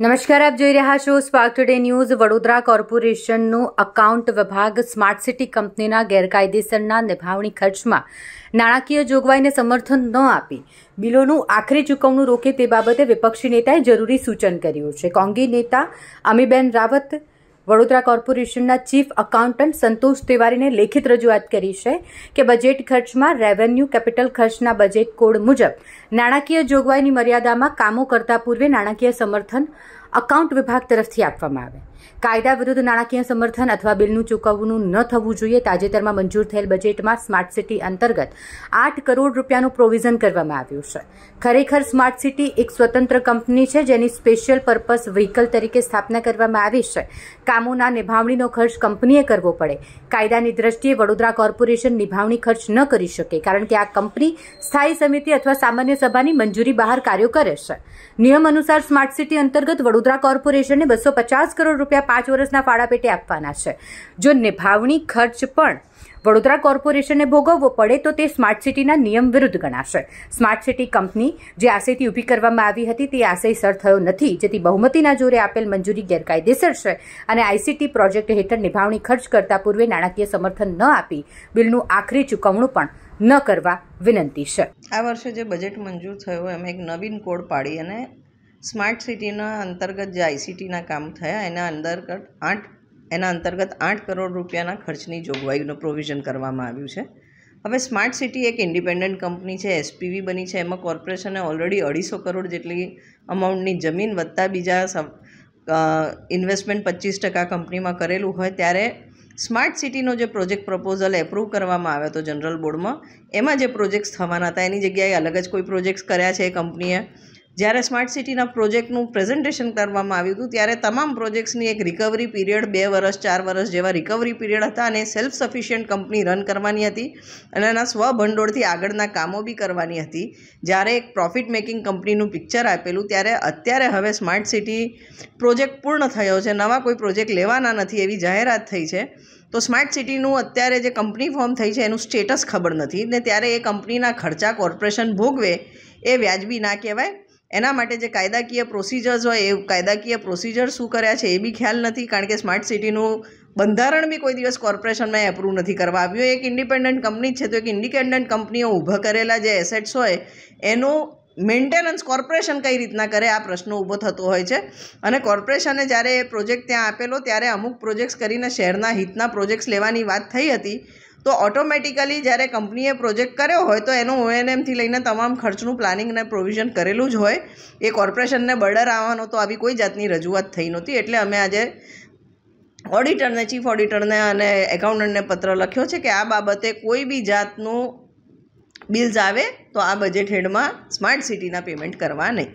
નમસ્કાર આપ જોઈ રહ્યા છો સ્પાર્ક ટુડે ન્યૂઝ વડોદરા કોર્પોરેશનનું અકાઉન્ટ વિભાગ સ્માર્ટ સિટી કંપનીના ગેરકાયદેસરના નિભાવણી ખર્ચમાં નાણાકીય જોગવાઈને સમર્થન ન આપી બિલોનું આખરી ચૂકવણું રોકે તે બાબતે વિપક્ષી નેતાએ જરૂરી સૂચન કર્યું છે કોંગી નેતા અમીબેન રાવત વડોદરા કોર્પોરેશનના ચીફ એકાઉન્ટન્ટ સંતોષ તિવારીને લેખિત રજૂઆત કરી છે કે બજેટ ખર્ચમાં રેવન્યુ કેપિટલ ખર્ચના બજેટ કોડ મુજબ નાણાકીય જોગવાઈની મર્યાદામાં કામો કરતા પૂર્વે નાણાકીય સમર્થન અકાઉન્ટ વિભાગ તરફથી આપવામાં આવે કાયદા વિરુદ્ધ નાણાકીય સમર્થન અથવા બિલનું ચૂકવણું ન થવું જોઈએ તાજેતરમાં મંજૂર થયેલ બજેટમાં સ્માર્ટ સિટી અંતર્ગત આઠ કરોડ રૂપિયાનું પ્રોવિઝન કરવામાં આવ્યું છે ખરેખર સ્માર્ટ સિટી એક સ્વતંત્ર કંપની છે જેની સ્પેશિયલ પર્પસ વ્હીકલ તરીકે સ્થાપના કરવામાં આવી છે કામોના નિભાવણીનો ખર્ચ કંપનીએ કરવો પડે કાયદાની દ્રષ્ટિએ વડોદરા કોર્પોરેશન નિભાવણી ખર્ચ ન કરી શકે કારણ કે આ કંપની સ્થાયી સમિતિ અથવા સામાન્ય સભાની મંજૂરી બહાર કાર્યો કરે છે નિયમ અનુસાર સ્માર્ટ સિટી અંતર્ગત વડોદરા કોર્પોરેશને બસો પચાસ કરોડ રૂપિયા રૂપિયા પાંચ વર્ષના ફાળા પેટે આપવાના છે જો નિભાવણી ખર્ચ પણ વડોદરા કોર્પોરેશનને ભોગવવો પડે તો તે સ્માર્ટ સિટીના નિયમ વિરુદ્ધ ગણાશે સ્માર્ટ સિટી કંપની જે આશયથી ઊભી કરવામાં આવી હતી તે આશય સર થયો નથી જેથી બહુમતીના જોરે આપેલ મંજૂરી ગેરકાયદેસર છે અને આઈસીટી પ્રોજેક્ટ હેઠળ નિભાવણી ખર્ચ કરતા પૂર્વે નાણાકીય સમર્થન ન આપી બિલનું આખરી ચૂકવણું પણ ન કરવા વિનંતી છે આ વર્ષે જે બજેટ મંજૂર થયું એમાં એક નવીન કોડ પાડી અને સ્માર્ટ સિટીના અંતર્ગત જે આઈસીટીના કામ થયા એના અંતર્ગત આઠ એના અંતર્ગત આઠ કરોડ રૂપિયાના ખર્ચની જોગવાઈનું પ્રોવિઝન કરવામાં આવ્યું છે હવે સ્માર્ટ સિટી એક ઇન્ડિપેન્ડન્ટ કંપની છે એસપીવી બની છે એમાં કોર્પોરેશને ઓલરેડી અઢીસો કરોડ જેટલી અમાઉન્ટની જમીન વધતા બીજા ઇન્વેસ્ટમેન્ટ પચીસ ટકા કંપનીમાં કરેલું હોય ત્યારે સ્માર્ટ સિટીનો જે પ્રોજેક્ટ પ્રપોઝલ એપ્રૂવ કરવામાં આવ્યો હતો જનરલ બોર્ડમાં એમાં જે પ્રોજેક્ટ્સ થવાના હતા એની જગ્યાએ અલગ જ કોઈ પ્રોજેક્ટ્સ કર્યા છે એ કંપનીએ જ્યારે સ્માર્ટ સિટીના પ્રોજેક્ટનું પ્રેઝન્ટેશન કરવામાં આવ્યું હતું ત્યારે તમામ પ્રોજેક્ટ્સની એક રિકવરી પીરિયડ બે વર્ષ ચાર વર્ષ જેવા રિકવરી પીરિયડ હતા અને સેલ્ફ સફિશિયન્ટ કંપની રન કરવાની હતી અને એના સ્વભંડોળથી આગળના કામો બી કરવાની હતી જ્યારે એક પ્રોફિટ મેકિંગ કંપનીનું પિક્ચર આપેલું ત્યારે અત્યારે હવે સ્માર્ટ સિટી પ્રોજેક્ટ પૂર્ણ થયો છે નવા કોઈ પ્રોજેક્ટ લેવાના નથી એવી જાહેરાત થઈ છે તો સ્માર્ટ સિટીનું અત્યારે જે કંપની ફોર્મ થઈ છે એનું સ્ટેટસ ખબર નથી ને ત્યારે એ કંપનીના ખર્ચા કોર્પોરેશન ભોગવે એ વ્યાજબી ના કહેવાય એના માટે જે કાયદાકીય પ્રોસિજર્સ હોય એ કાયદાકીય પ્રોસિજર શું કર્યા છે એ બી ખ્યાલ નથી કારણ કે સ્માર્ટ સિટીનું બંધારણ બી કોઈ દિવસ કોર્પોરેશનમાં એપ્રૂવ નથી કરવા આવ્યું એક ઇન્ડિપેન્ડન્ટ કંપની છે તો એક ઇન્ડિપેન્ડન્ટ કંપનીઓ ઊભા કરેલા જે એસેટ્સ હોય એનો મેન્ટેનન્સ કોર્પોરેશન કઈ રીતના કરે આ પ્રશ્ન ઊભો થતો હોય છે અને કોર્પોરેશને જ્યારે એ પ્રોજેક્ટ ત્યાં આપેલો ત્યારે અમુક પ્રોજેક્ટ્સ કરીને શહેરના હિતના પ્રોજેક્ટ્સ લેવાની વાત થઈ હતી તો ઓટોમેટિકલી જ્યારે કંપનીએ પ્રોજેક્ટ કર્યો હોય તો એનું ઓએનએમથી લઈને તમામ ખર્ચનું પ્લાનિંગ અને પ્રોવિઝન કરેલું જ હોય એ કોર્પોરેશનને બર્ડર આવવાનો તો આવી કોઈ જાતની રજૂઆત થઈ નહોતી એટલે અમે આજે ઓડિટરને ચીફ ઓડિટરને અને એકાઉન્ટન્ટને પત્ર લખ્યો છે કે આ બાબતે કોઈ બી જાતનું બિલ્સ આવે તો આ બજેટ હેડમાં સ્માર્ટ સિટીના પેમેન્ટ કરવા નહીં